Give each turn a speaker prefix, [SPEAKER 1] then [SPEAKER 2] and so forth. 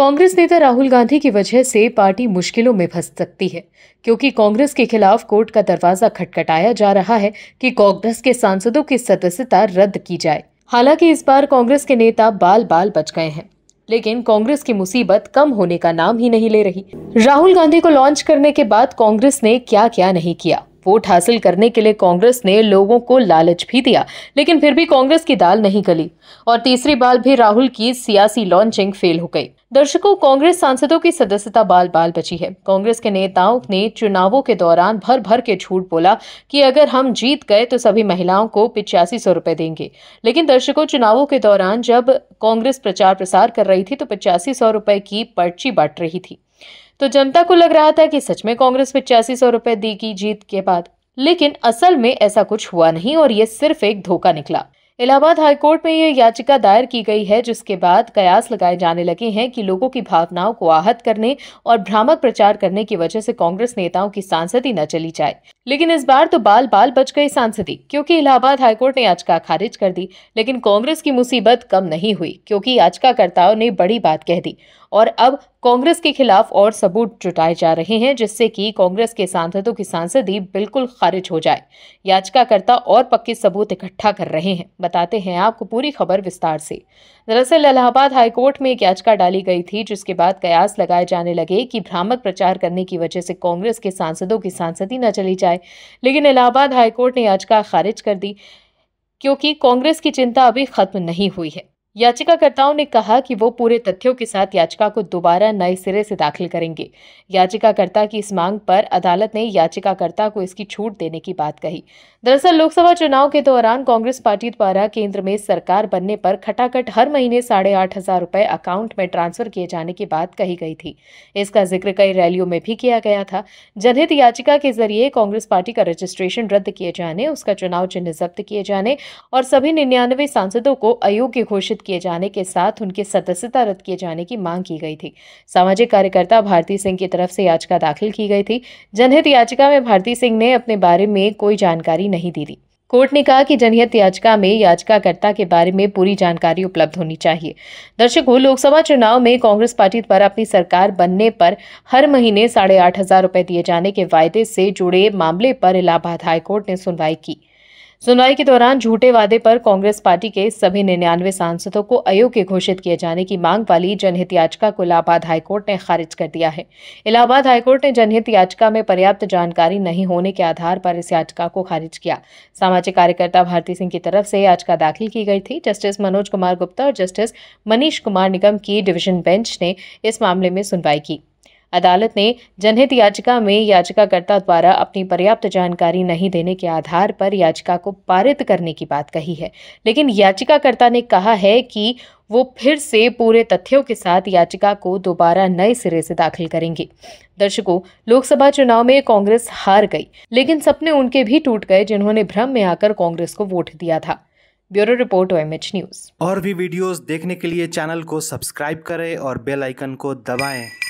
[SPEAKER 1] कांग्रेस नेता राहुल गांधी की वजह से पार्टी मुश्किलों में फंस सकती है क्योंकि कांग्रेस के खिलाफ कोर्ट का दरवाजा खटखटाया जा रहा है कि कांग्रेस के सांसदों की सदस्यता रद्द की जाए हालांकि इस बार कांग्रेस के नेता बाल बाल बच गए हैं लेकिन कांग्रेस की मुसीबत कम होने का नाम ही नहीं ले रही राहुल गांधी को लॉन्च करने के बाद कांग्रेस ने क्या क्या नहीं किया वोट हासिल करने के लिए कांग्रेस ने लोगों को लालच भी दिया लेकिन फिर भी कांग्रेस की दाल नहीं गली और तीसरी बार भी राहुल की सियासी लॉन्चिंग फेल हो गई दर्शकों कांग्रेस सांसदों की सदस्यता बाल बाल बची है कांग्रेस के नेताओं ने चुनावों के दौरान भर भर के झूठ बोला कि अगर हम जीत गए तो सभी महिलाओं को पिचासी सौ रुपए देंगे लेकिन दर्शकों चुनावों के दौरान जब कांग्रेस प्रचार प्रसार कर रही थी तो पिचासी सौ रुपए की पर्ची बांट रही थी तो जनता को लग रहा था कि सच में कांग्रेस पिचासी सौ रुपए दी की जीत के बाद लेकिन असल में ऐसा कुछ हुआ नहीं और ये सिर्फ एक धोखा निकला इलाहाबाद हाईकोर्ट में ये याचिका दायर की गई है जिसके बाद कयास लगाए जाने लगे हैं कि लोगों की भावनाओं को आहत करने और भ्रामक प्रचार करने की वजह से कांग्रेस नेताओं की सांसदी न चली जाए लेकिन इस बार तो बाल बाल बच गई सांसदी क्योंकि इलाहाबाद हाईकोर्ट ने याचिका खारिज कर दी लेकिन कांग्रेस की मुसीबत कम नहीं हुई क्योंकि याचिकाकर्ताओं ने बड़ी बात कह दी और अब कांग्रेस के खिलाफ और सबूत जुटाए जा रहे हैं जिससे कि कांग्रेस के सांसदों की सांसदी बिल्कुल खारिज हो जाए याचिकाकर्ता और पक्के सबूत इकट्ठा कर रहे हैं बताते हैं आपको पूरी खबर विस्तार से दरअसल इलाहाबाद हाईकोर्ट में एक याचिका डाली गई थी जिसके बाद कयास लगाए जाने लगे कि भ्रामक प्रचार करने की वजह से कांग्रेस के सांसदों की सांसदी न चली जाए लेकिन इलाहाबाद हाईकोर्ट ने याचिका खारिज कर दी क्योंकि कांग्रेस की चिंता अभी खत्म नहीं हुई है याचिकाकर्ताओं ने कहा कि वो पूरे तथ्यों के साथ याचिका को दोबारा नए सिरे से दाखिल करेंगे याचिकाकर्ता की इस मांग पर अदालत ने याचिकाकर्ता को इसकी छूट देने की बात कही दरअसल लोकसभा चुनाव के दौरान कांग्रेस पार्टी द्वारा केंद्र में सरकार बनने पर खटाखट हर महीने साढ़े आठ हजार रुपए अकाउंट में ट्रांसफर किए जाने की बात कही गई थी इसका जिक्र कई रैलियों में भी किया गया था जनहित याचिका के जरिए कांग्रेस पार्टी का रजिस्ट्रेशन रद्द किए जाने उसका चुनाव चिन्ह जब्त किए जाने और सभी निन्यानवे सांसदों को अयोग्य घोषित घोषित किए जाने के साथ उनकी सदस्यता रद्द किए जाने की मांग की गई थी सामाजिक कार्यकर्ता भारती सिंह की तरफ से याचिका दाखिल की गई थी जनहित याचिका में भारती सिंह ने अपने बारे में कोई जानकारी नहीं दी थी कोर्ट ने कहा कि जनहित याचिका में याचिकाकर्ता के बारे में पूरी जानकारी उपलब्ध होनी चाहिए दर्शकों लोकसभा चुनाव में कांग्रेस पार्टी द्वारा अपनी सरकार बनने पर हर महीने साढ़े आठ हजार रुपए दिए जाने के वायदे से जुड़े मामले पर इलाहाबाद हाईकोर्ट ने सुनवाई की सुनवाई के दौरान झूठे वादे पर कांग्रेस पार्टी के सभी निन्यानवे सांसदों को अयोग्य घोषित किए जाने की मांग वाली जनहित याचिका को इलाहाबाद हाईकोर्ट ने खारिज कर दिया है इलाहाबाद हाईकोर्ट ने जनहित याचिका में पर्याप्त जानकारी नहीं होने के आधार पर इस याचिका को खारिज किया सामाजिक कार्यकर्ता भारती सिंह की तरफ से याचिका दाखिल की गई थी जस्टिस मनोज कुमार गुप्ता और जस्टिस मनीष कुमार निगम की डिवीजन बेंच ने इस मामले में सुनवाई की अदालत ने जनहित याचिका में याचिकाकर्ता द्वारा अपनी पर्याप्त जानकारी नहीं देने के आधार पर याचिका को पारित करने की बात कही है लेकिन याचिकाकर्ता ने कहा है कि वो फिर से पूरे तथ्यों के साथ याचिका को दोबारा नए सिरे से दाखिल करेंगे दर्शकों लोकसभा चुनाव में कांग्रेस हार गई लेकिन सपने उनके भी टूट गए जिन्होंने भ्रम में आकर कांग्रेस को वोट दिया था ब्यूरो रिपोर्ट ओएमएच न्यूज और भी वीडियोस देखने के लिए चैनल को सब्सक्राइब करें और बेल आइकन को दबाएं